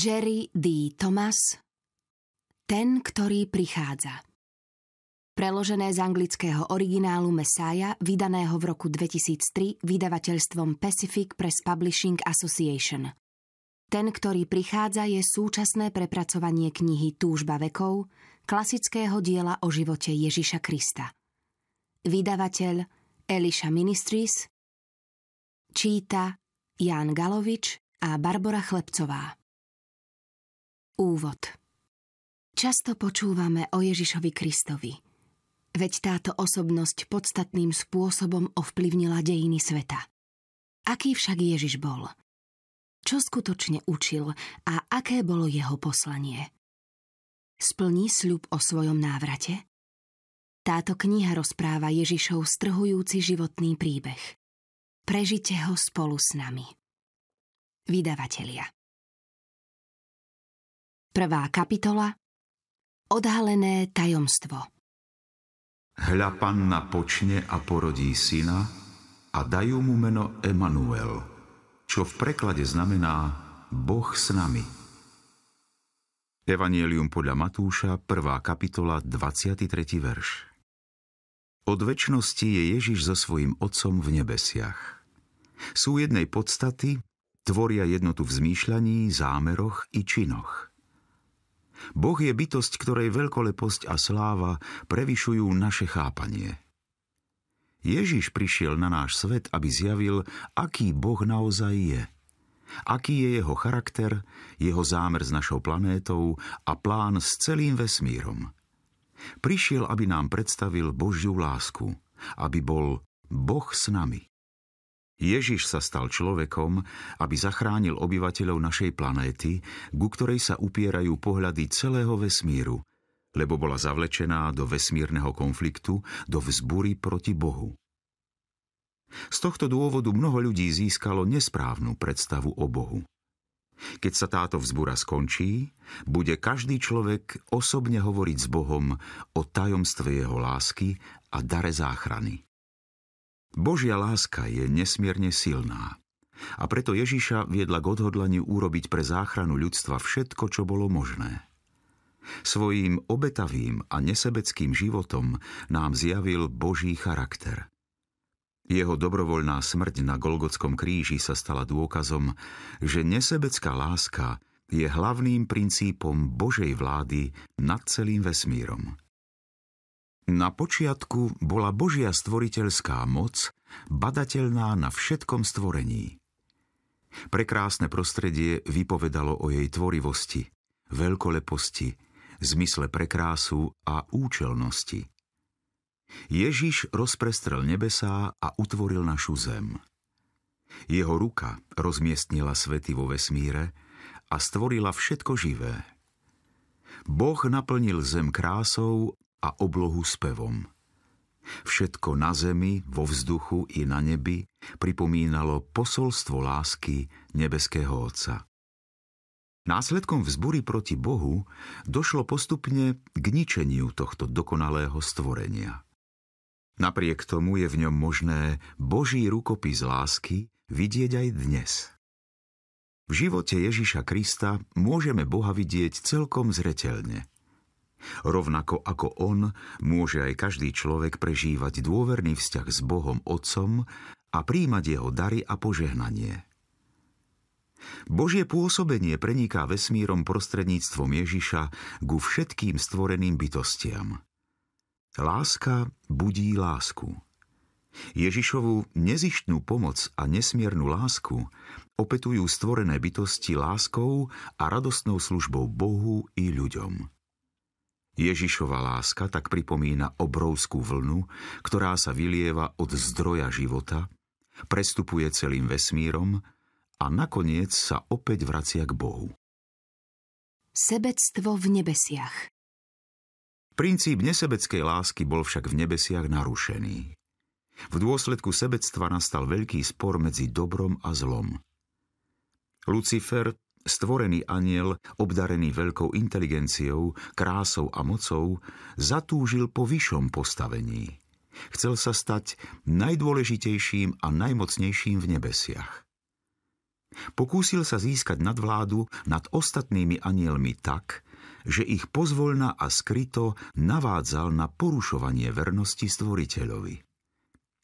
Jerry D. Thomas Ten, ktorý prichádza Preložené z anglického originálu Mesája, vydaného v roku 2003 vydavateľstvom Pacific Press Publishing Association. Ten, ktorý prichádza, je súčasné prepracovanie knihy Túžba vekov, klasického diela o živote Ježiša Krista. Vydavateľ Elisha Ministries Číta Ján Galovič a Barbara Chlebcová. Úvod Často počúvame o Ježišovi Kristovi. Veď táto osobnosť podstatným spôsobom ovplyvnila dejiny sveta. Aký však Ježiš bol? Čo skutočne učil a aké bolo jeho poslanie? Splní sľub o svojom návrate? Táto kniha rozpráva Ježišov strhujúci životný príbeh. Prežite ho spolu s nami. Vydavatelia Prvá kapitola Odhalené tajomstvo Hľa panna počne a porodí syna a dajú mu meno Emanuel, čo v preklade znamená Boh s nami. Evangelium podľa Matúša, 1. kapitola, 23. verš. Od väčšnosti je Ježiš so svojím Otcom v nebesiach. Sú jednej podstaty, tvoria jednotu v zmýšľaní, zámeroch i činoch – Boh je bytosť, ktorej veľkoleposť a sláva prevyšujú naše chápanie. Ježiš prišiel na náš svet, aby zjavil, aký Boh naozaj je. Aký je jeho charakter, jeho zámer s našou planétou a plán s celým vesmírom. Prišiel, aby nám predstavil Božiu lásku, aby bol Boh s nami. Ježiš sa stal človekom, aby zachránil obyvateľov našej planéty, ku ktorej sa upierajú pohľady celého vesmíru, lebo bola zavlečená do vesmírneho konfliktu, do vzbury proti Bohu. Z tohto dôvodu mnoho ľudí získalo nesprávnu predstavu o Bohu. Keď sa táto vzbúra skončí, bude každý človek osobne hovoriť s Bohom o tajomstve jeho lásky a dare záchrany. Božia láska je nesmierne silná a preto Ježiša viedla k odhodlaniu urobiť pre záchranu ľudstva všetko, čo bolo možné. Svojím obetavým a nesebeckým životom nám zjavil Boží charakter. Jeho dobrovoľná smrť na Golgotskom kríži sa stala dôkazom, že nesebecká láska je hlavným princípom Božej vlády nad celým vesmírom. Na počiatku bola Božia stvoriteľská moc, badateľná na všetkom stvorení. Prekrásne prostredie vypovedalo o jej tvorivosti, veľkoleposti, zmysle prekrásu a účelnosti. Ježiš rozprestrel nebesá a utvoril našu zem. Jeho ruka rozmiestnila svety vo vesmíre a stvorila všetko živé. Boh naplnil zem krásou a oblohu s pevom. Všetko na zemi, vo vzduchu i na nebi pripomínalo posolstvo lásky nebeského Otca. Následkom vzbury proti Bohu došlo postupne k ničeniu tohto dokonalého stvorenia. Napriek tomu je v ňom možné Boží rukopis lásky vidieť aj dnes. V živote Ježiša Krista môžeme Boha vidieť celkom zretelne. Rovnako ako on, môže aj každý človek prežívať dôverný vzťah s Bohom Otcom a príjmať jeho dary a požehnanie. Božie pôsobenie preniká vesmírom prostredníctvom Ježiša ku všetkým stvoreným bytostiam. Láska budí lásku. Ježišovu nezištnú pomoc a nesmiernu lásku opetujú stvorené bytosti láskou a radostnou službou Bohu i ľuďom. Ježišova láska tak pripomína obrovskú vlnu, ktorá sa vylieva od zdroja života, prestupuje celým vesmírom a nakoniec sa opäť vracia k Bohu. Sebectvo v nebesiach Princíp nesebeckej lásky bol však v nebesiach narušený. V dôsledku sebectva nastal veľký spor medzi dobrom a zlom. Lucifer Stvorený aniel, obdarený veľkou inteligenciou, krásou a mocou, zatúžil po vyššom postavení. Chcel sa stať najdôležitejším a najmocnejším v nebesiach. Pokúsil sa získať nadvládu nad ostatnými anielmi tak, že ich pozvolna a skryto navádzal na porušovanie vernosti stvoriteľovi.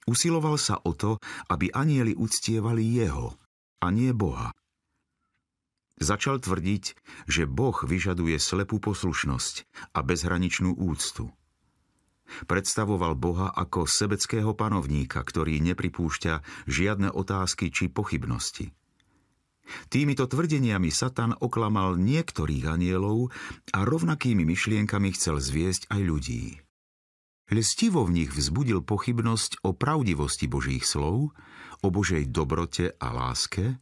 Usiloval sa o to, aby anieli uctievali jeho a nie Boha – Začal tvrdiť, že Boh vyžaduje slepú poslušnosť a bezhraničnú úctu. Predstavoval Boha ako sebeckého panovníka, ktorý nepripúšťa žiadne otázky či pochybnosti. Týmito tvrdeniami Satan oklamal niektorých anielov a rovnakými myšlienkami chcel zviesť aj ľudí. Lestivo v nich vzbudil pochybnosť o pravdivosti Božích slov, o Božej dobrote a láske –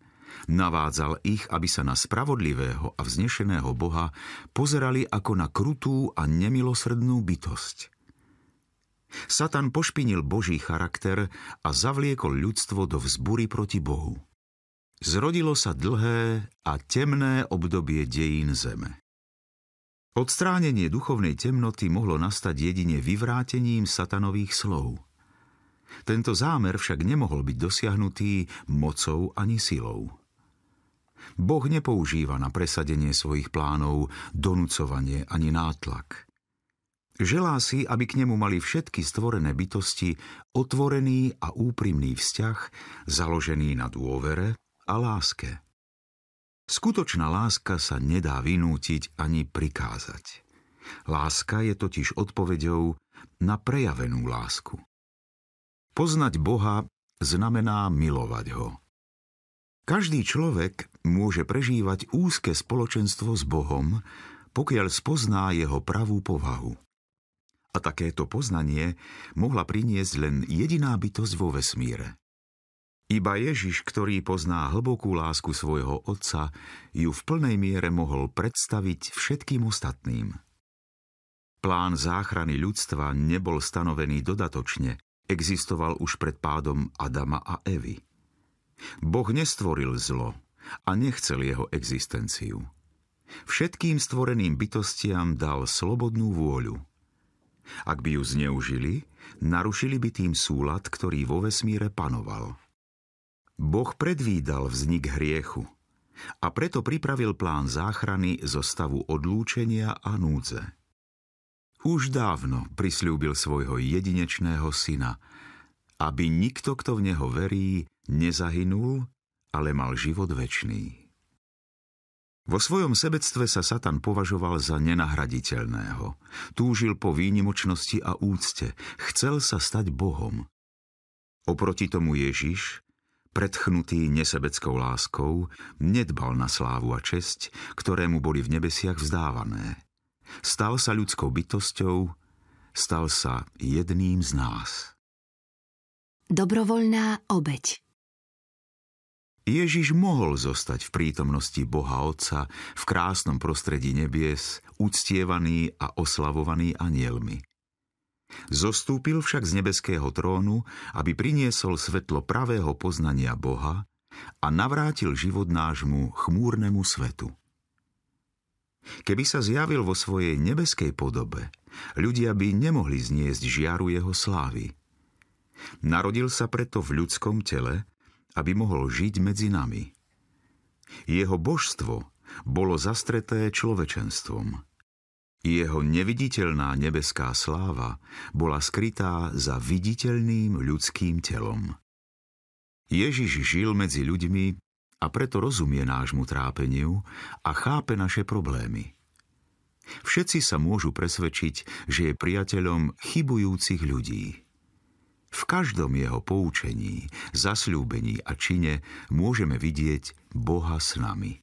Navádzal ich, aby sa na spravodlivého a vznešeného Boha pozerali ako na krutú a nemilosrdnú bytosť. Satan pošpinil Boží charakter a zavliekol ľudstvo do vzbury proti Bohu. Zrodilo sa dlhé a temné obdobie dejín zeme. Odstránenie duchovnej temnoty mohlo nastať jedine vyvrátením satanových slov. Tento zámer však nemohol byť dosiahnutý mocou ani silou. Boh nepoužíva na presadenie svojich plánov donúcovanie ani nátlak. Želá si, aby k nemu mali všetky stvorené bytosti otvorený a úprimný vzťah, založený na dôvere a láske. Skutočná láska sa nedá vynútiť ani prikázať. Láska je totiž odpovedou na prejavenú lásku. Poznať Boha znamená milovať ho – každý človek môže prežívať úzke spoločenstvo s Bohom, pokiaľ spozná jeho pravú povahu. A takéto poznanie mohla priniesť len jediná bytosť vo vesmíre. Iba Ježiš, ktorý pozná hlbokú lásku svojho Otca, ju v plnej miere mohol predstaviť všetkým ostatným. Plán záchrany ľudstva nebol stanovený dodatočne, existoval už pred pádom Adama a Evy. Boh nestvoril zlo a nechcel jeho existenciu. Všetkým stvoreným bytostiam dal slobodnú vôľu. Ak by ju zneužili, narušili by tým súlad, ktorý vo vesmíre panoval. Boh predvídal vznik hriechu a preto pripravil plán záchrany zo stavu odlúčenia a núdze. Už dávno prislúbil svojho jedinečného syna – aby nikto, kto v Neho verí, nezahynul, ale mal život večný. Vo svojom sebectve sa Satan považoval za nenahraditeľného. Túžil po výnimočnosti a úcte. Chcel sa stať Bohom. Oproti tomu Ježiš, predchnutý nesebeckou láskou, nedbal na slávu a česť, ktoré mu boli v nebesiach vzdávané. Stal sa ľudskou bytosťou, stal sa jedným z nás. Dobrovoľná obeď Ježiš mohol zostať v prítomnosti Boha Otca v krásnom prostredí nebies, uctievaný a oslavovaný anielmi. Zostúpil však z nebeského trónu, aby priniesol svetlo pravého poznania Boha a navrátil život nášmu chmúrnemu svetu. Keby sa zjavil vo svojej nebeskej podobe, ľudia by nemohli zniesť žiaru jeho slávy – Narodil sa preto v ľudskom tele, aby mohol žiť medzi nami. Jeho božstvo bolo zastreté človečenstvom. Jeho neviditeľná nebeská sláva bola skrytá za viditeľným ľudským telom. Ježiš žil medzi ľuďmi a preto rozumie nášmu trápeniu a chápe naše problémy. Všetci sa môžu presvedčiť, že je priateľom chybujúcich ľudí. V každom jeho poučení, zasľúbení a čine môžeme vidieť Boha s nami.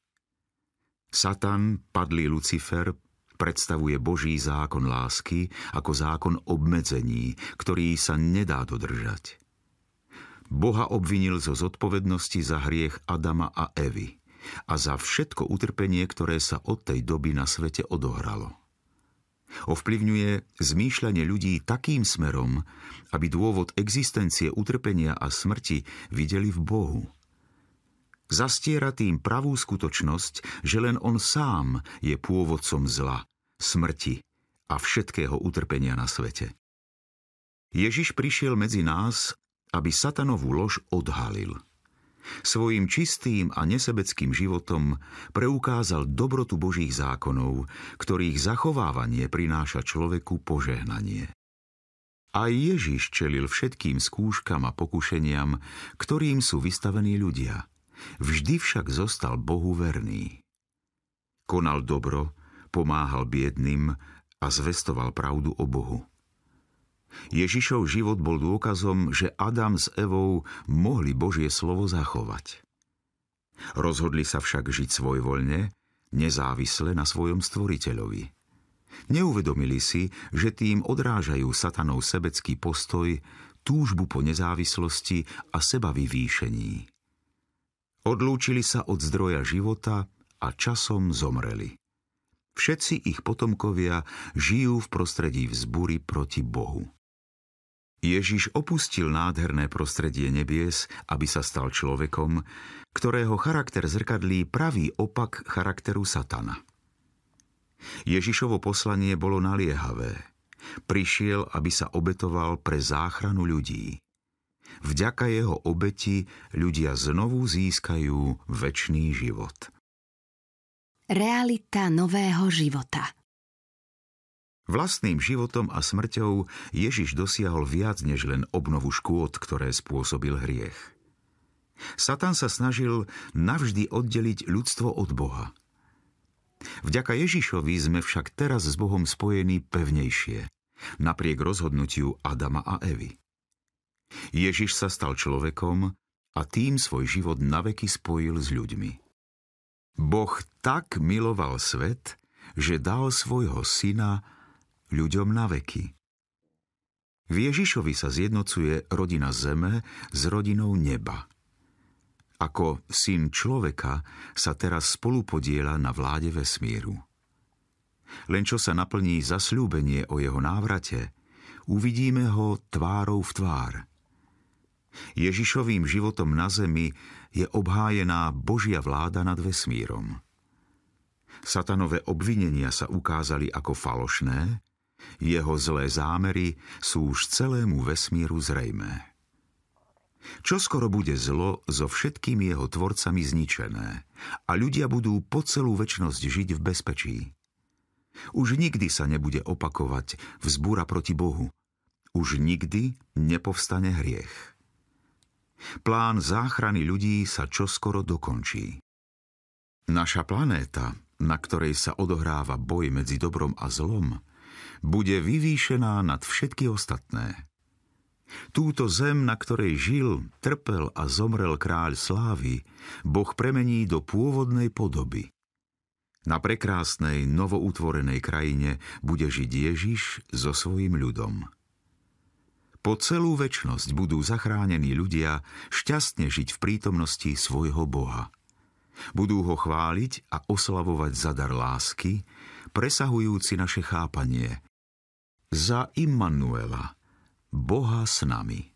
Satan, padlý Lucifer, predstavuje Boží zákon lásky ako zákon obmedzení, ktorý sa nedá dodržať. Boha obvinil zo zodpovednosti za hriech Adama a Evy a za všetko utrpenie, ktoré sa od tej doby na svete odohralo. Ovplyvňuje zmýšľanie ľudí takým smerom, aby dôvod existencie utrpenia a smrti videli v Bohu. Zastiera tým pravú skutočnosť, že len on sám je pôvodcom zla, smrti a všetkého utrpenia na svete. Ježiš prišiel medzi nás, aby satanovú lož odhalil – Svojím čistým a nesebeckým životom preukázal dobrotu Božích zákonov, ktorých zachovávanie prináša človeku požehnanie. Aj Ježiš čelil všetkým skúškam a pokušeniam, ktorým sú vystavení ľudia. Vždy však zostal Bohu verný. Konal dobro, pomáhal biedným a zvestoval pravdu o Bohu. Ježišov život bol dôkazom, že Adam s Evou mohli Božie slovo zachovať. Rozhodli sa však žiť svojvoľne, nezávisle na svojom stvoriteľovi. Neuvedomili si, že tým odrážajú satanov sebecký postoj, túžbu po nezávislosti a seba vyvýšení. Odlúčili sa od zdroja života a časom zomreli. Všetci ich potomkovia žijú v prostredí vzbury proti Bohu. Ježiš opustil nádherné prostredie nebies, aby sa stal človekom, ktorého charakter zrkadlí pravý opak charakteru satana. Ježišovo poslanie bolo naliehavé. Prišiel, aby sa obetoval pre záchranu ľudí. Vďaka jeho obeti ľudia znovu získajú večný život. Realita nového života – Vlastným životom a smrťou Ježiš dosiahol viac než len obnovu škôd, ktoré spôsobil hriech. Satan sa snažil navždy oddeliť ľudstvo od Boha. Vďaka Ježišovi sme však teraz s Bohom spojení pevnejšie, napriek rozhodnutiu Adama a Evy. Ježiš sa stal človekom a tým svoj život naveky spojil s ľuďmi. Boh tak miloval svet, že dal svojho syna ľuďom na veky. V Ježišovi sa zjednocuje rodina zeme s rodinou neba. Ako syn človeka sa teraz spolupodiela na vláde vesmíru. Len čo sa naplní zasľúbenie o jeho návrate, uvidíme ho tvárou v tvár. Ježišovým životom na zemi je obhájená Božia vláda nad vesmírom. Satanové obvinenia sa ukázali ako falošné, jeho zlé zámery sú už celému vesmíru zrejmé. Čo skoro bude zlo so všetkými jeho tvorcami zničené a ľudia budú po celú väčnosť žiť v bezpečí. Už nikdy sa nebude opakovať vzbúra proti Bohu. Už nikdy nepovstane hriech. Plán záchrany ľudí sa čoskoro dokončí. Naša planéta, na ktorej sa odohráva boj medzi dobrom a zlom, bude vyvýšená nad všetky ostatné. Túto zem, na ktorej žil, trpel a zomrel kráľ slávy, Boh premení do pôvodnej podoby. Na prekrásnej, novoutvorenej krajine bude žiť Ježiš so svojim ľudom. Po celú väčnosť budú zachránení ľudia šťastne žiť v prítomnosti svojho Boha. Budú ho chváliť a oslavovať zadar lásky, presahujúci naše chápanie, za Immanuela, Boha s nami.